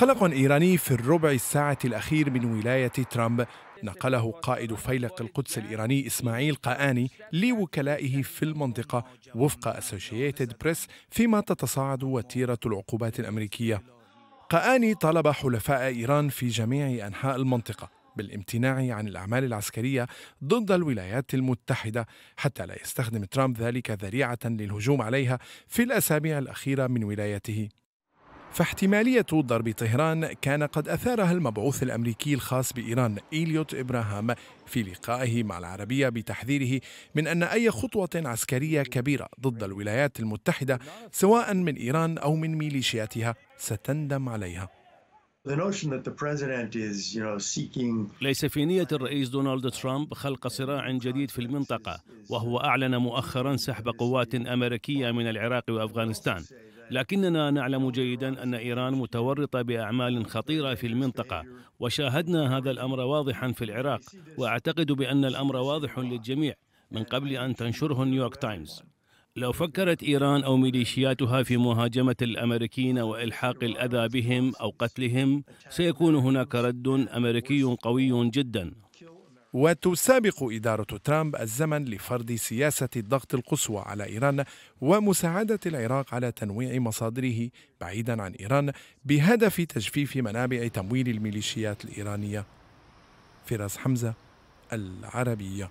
قلق إيراني في الربع الساعة الأخير من ولاية ترامب نقله قائد فيلق القدس الإيراني إسماعيل قآني لوكلائه في المنطقة وفق أسوشيتد بريس فيما تتصاعد وتيرة العقوبات الأمريكية قآني طلب حلفاء إيران في جميع أنحاء المنطقة بالامتناع عن الأعمال العسكرية ضد الولايات المتحدة حتى لا يستخدم ترامب ذلك ذريعة للهجوم عليها في الأسابيع الأخيرة من ولايته فاحتمالية ضرب طهران كان قد أثارها المبعوث الأمريكي الخاص بإيران إليوت إبراهام في لقائه مع العربية بتحذيره من أن أي خطوة عسكرية كبيرة ضد الولايات المتحدة سواء من إيران أو من ميليشياتها ستندم عليها ليس في نية الرئيس دونالد ترامب خلق صراع جديد في المنطقة وهو أعلن مؤخرا سحب قوات أمريكية من العراق وأفغانستان لكننا نعلم جيدا ان ايران متورطه باعمال خطيره في المنطقه وشاهدنا هذا الامر واضحا في العراق واعتقد بان الامر واضح للجميع من قبل ان تنشره نيويورك تايمز لو فكرت ايران او ميليشياتها في مهاجمه الامريكيين والحاق الاذى بهم او قتلهم سيكون هناك رد امريكي قوي جدا وتسابق إدارة ترامب الزمن لفرض سياسة الضغط القصوى على إيران ومساعدة العراق على تنويع مصادره بعيدا عن إيران بهدف تجفيف منابع تمويل الميليشيات الإيرانية فراس حمزة العربية